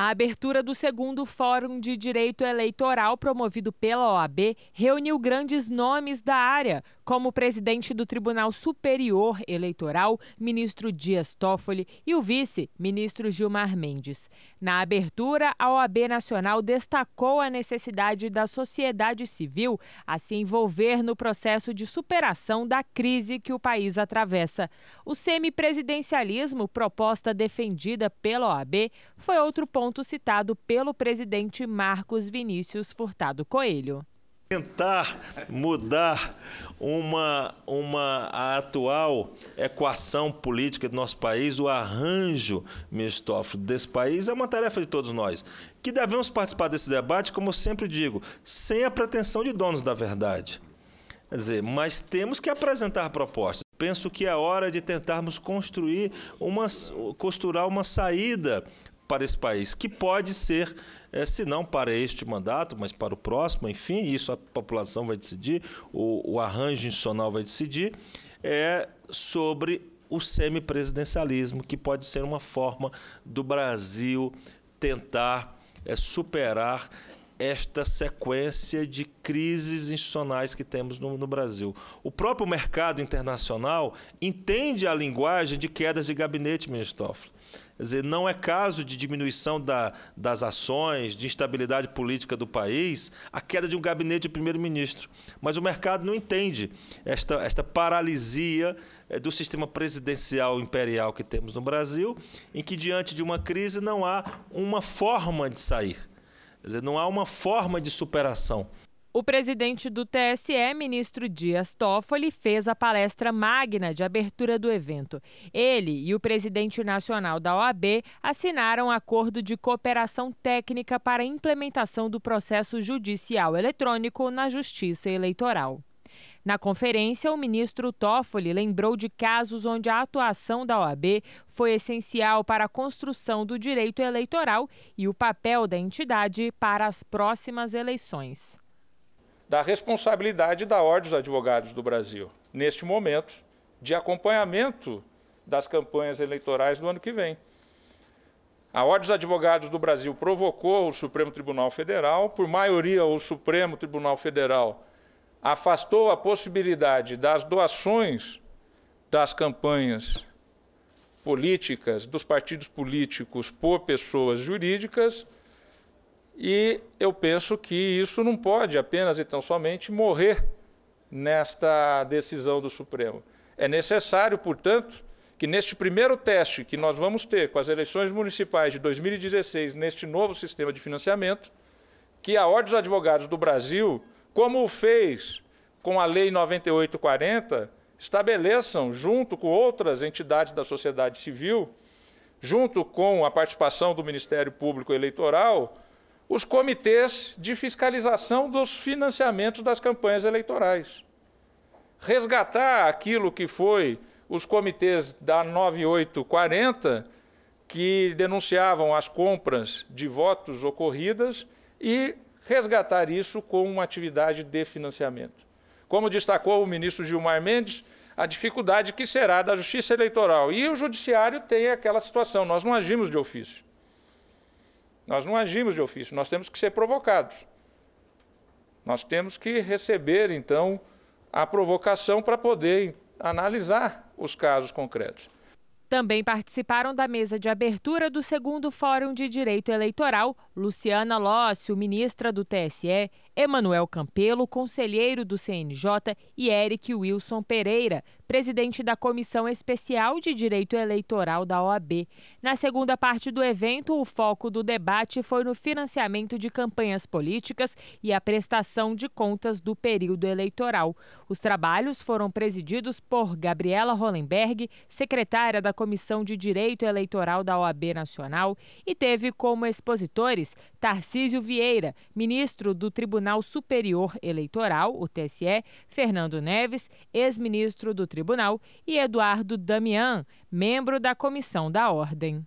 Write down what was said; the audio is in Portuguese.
A abertura do segundo Fórum de Direito Eleitoral promovido pela OAB reuniu grandes nomes da área, como presidente do Tribunal Superior Eleitoral, ministro Dias Toffoli, e o vice, ministro Gilmar Mendes. Na abertura, a OAB Nacional destacou a necessidade da sociedade civil a se envolver no processo de superação da crise que o país atravessa. O semipresidencialismo, proposta defendida pela OAB, foi outro ponto citado pelo presidente Marcos Vinícius Furtado Coelho tentar mudar uma, uma a atual equação política do nosso país, o arranjo, Mistófilo, desse país, é uma tarefa de todos nós. Que devemos participar desse debate, como eu sempre digo, sem a pretensão de donos da verdade. Quer dizer, mas temos que apresentar propostas. Penso que é hora de tentarmos construir uma, costurar uma saída para esse país, que pode ser, é, se não para este mandato, mas para o próximo, enfim, isso a população vai decidir, o, o arranjo institucional vai decidir, é sobre o semipresidencialismo, que pode ser uma forma do Brasil tentar é, superar esta sequência de crises institucionais que temos no, no, Brasil. O próprio mercado internacional entende a linguagem de quedas de gabinete, ministro Toffoli. Quer dizer, não é caso de diminuição da, das ações, de instabilidade política do país, a queda de um gabinete de primeiro-ministro. Mas o mercado não entende esta, esta paralisia eh, do sistema presidencial imperial que temos no Brasil, em que, diante de uma crise, não há uma forma de sair. Quer dizer, não há uma forma de superação. O presidente do TSE, ministro Dias Toffoli, fez a palestra magna de abertura do evento. Ele e o presidente nacional da OAB assinaram acordo de cooperação técnica para a implementação do processo judicial eletrônico na Justiça Eleitoral. Na conferência, o ministro Toffoli lembrou de casos onde a atuação da OAB foi essencial para a construção do direito eleitoral e o papel da entidade para as próximas eleições. Da responsabilidade da Ordem dos Advogados do Brasil, neste momento, de acompanhamento das campanhas eleitorais do ano que vem. A Ordem dos Advogados do Brasil provocou o Supremo Tribunal Federal, por maioria, o Supremo Tribunal Federal afastou a possibilidade das doações das campanhas políticas, dos partidos políticos por pessoas jurídicas, e eu penso que isso não pode apenas e tão somente morrer nesta decisão do Supremo. É necessário, portanto, que neste primeiro teste que nós vamos ter com as eleições municipais de 2016, neste novo sistema de financiamento, que a Ordem dos Advogados do Brasil como o fez com a Lei 9840, estabeleçam, junto com outras entidades da sociedade civil, junto com a participação do Ministério Público Eleitoral, os comitês de fiscalização dos financiamentos das campanhas eleitorais. Resgatar aquilo que foi os comitês da 9840, que denunciavam as compras de votos ocorridas e resgatar isso com uma atividade de financiamento. Como destacou o ministro Gilmar Mendes, a dificuldade que será da justiça eleitoral. E o judiciário tem aquela situação, nós não agimos de ofício. Nós não agimos de ofício, nós temos que ser provocados. Nós temos que receber, então, a provocação para poder analisar os casos concretos. Também participaram da mesa de abertura do segundo Fórum de Direito Eleitoral Luciana Lócio, ministra do TSE, Emanuel Campelo, conselheiro do CNJ, e Eric Wilson Pereira, presidente da Comissão Especial de Direito Eleitoral da OAB. Na segunda parte do evento, o foco do debate foi no financiamento de campanhas políticas e a prestação de contas do período eleitoral. Os trabalhos foram presididos por Gabriela Hollenberg, secretária da Comissão de Direito Eleitoral da OAB Nacional e teve como expositores Tarcísio Vieira, ministro do Tribunal Superior Eleitoral, o TSE, Fernando Neves, ex-ministro do Tribunal, e Eduardo Damião, membro da Comissão da Ordem.